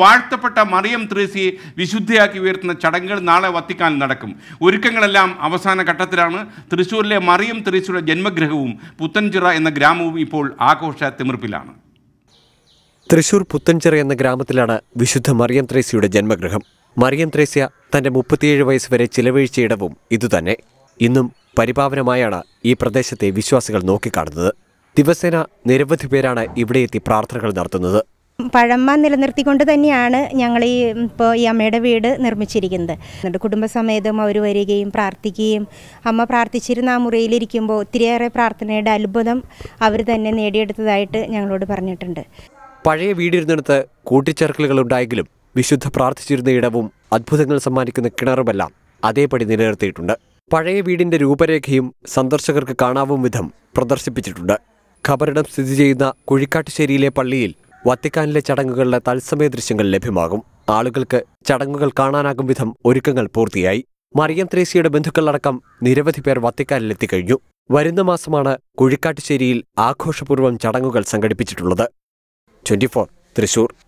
വാഴ്ത്തപ്പെട്ട മറിയം ത്രേസിയെ വിശുദ്ധയാക്കി ഉയർത്തുന്ന ചടങ്ങുകൾ നാളെ വത്തിക്കാനിൽ നടക്കും ഒരുക്കങ്ങളെല്ലാം അവസാന ഘട്ടത്തിലാണ് തൃശ്ശൂരിലെ മറിയം ത്രേസിയുടെ ജന്മഗ്രഹവും പുത്തൻചിറ എന്ന ഗ്രാമവും ഇപ്പോൾ ആഘോഷ തിമിർപ്പിലാണ് തൃശൂർ പുത്തൻചിറ എന്ന ഗ്രാമത്തിലാണ് വിശുദ്ധ മറിയം ത്രേസിയുടെ ജന്മഗ്രഹം മറിയം ത്രേസ്യ തന്റെ മുപ്പത്തിയേഴ് വയസ്സ് വരെ ചിലവഴിച്ചയിടവും ഇടവും ഇതുതന്നെ ഇന്നും പരിപാവനമായാണ് ഈ പ്രദേശത്തെ വിശ്വാസികൾ നോക്കിക്കാണുന്നത് ദിവസേന നിരവധി പേരാണ് ഇവിടെയെത്തി പ്രാർത്ഥനകൾ നടത്തുന്നത് പഴമ നിലനിർത്തിക്കൊണ്ട് തന്നെയാണ് ഞങ്ങൾ ഈ ഇപ്പോൾ ഈ അമ്മയുടെ വീട് നിർമ്മിച്ചിരിക്കുന്നത് എന്നിട്ട് കുടുംബസമേതം അവർ വരികയും പ്രാർത്ഥിക്കുകയും അമ്മ പ്രാർത്ഥിച്ചിരുന്ന ആ മുറിയിലിരിക്കുമ്പോൾ ഒത്തിരിയേറെ പ്രാർത്ഥനയുടെ അത്ഭുതം അവർ തന്നെ നേടിയെടുത്തതായിട്ട് ഞങ്ങളോട് പറഞ്ഞിട്ടുണ്ട് പഴയ വീടിരുന്നിടത്ത് കൂട്ടിച്ചേർക്കലുകൾ ഉണ്ടായെങ്കിലും വിശുദ്ധ പ്രാർത്ഥിച്ചിരുന്ന ഇടവും അത്ഭുതങ്ങൾ സമ്മാനിക്കുന്ന കിണറുമെല്ലാം അതേപടി നിലനിർത്തിയിട്ടുണ്ട് പഴയ വീടിന്റെ രൂപരേഖയും സന്ദർശകർക്ക് കാണാവും വിധം പ്രദർശിപ്പിച്ചിട്ടുണ്ട് ഖബറിടം സ്ഥിതി ചെയ്യുന്ന കുഴിക്കാട്ടുശ്ശേരിയിലെ പള്ളിയിൽ വത്തിക്കാനിലെ ചടങ്ങുകളുടെ തത്സമയ ദൃശ്യങ്ങൾ ലഭ്യമാകും ആളുകൾക്ക് ചടങ്ങുകൾ കാണാനാകും വിധം ഒരുക്കങ്ങൾ പൂർത്തിയായി മറിയം ത്രേസിയുടെ ബന്ധുക്കളടക്കം നിരവധി പേർ വത്തിക്കാനിലെത്തിക്കഴിഞ്ഞു വരുന്ന മാസമാണ് കുഴിക്കാട്ടുശ്ശേരിയിൽ ആഘോഷപൂർവ്വം ചടങ്ങുകൾ സംഘടിപ്പിച്ചിട്ടുള്ളത് ട്വന്റി തൃശൂർ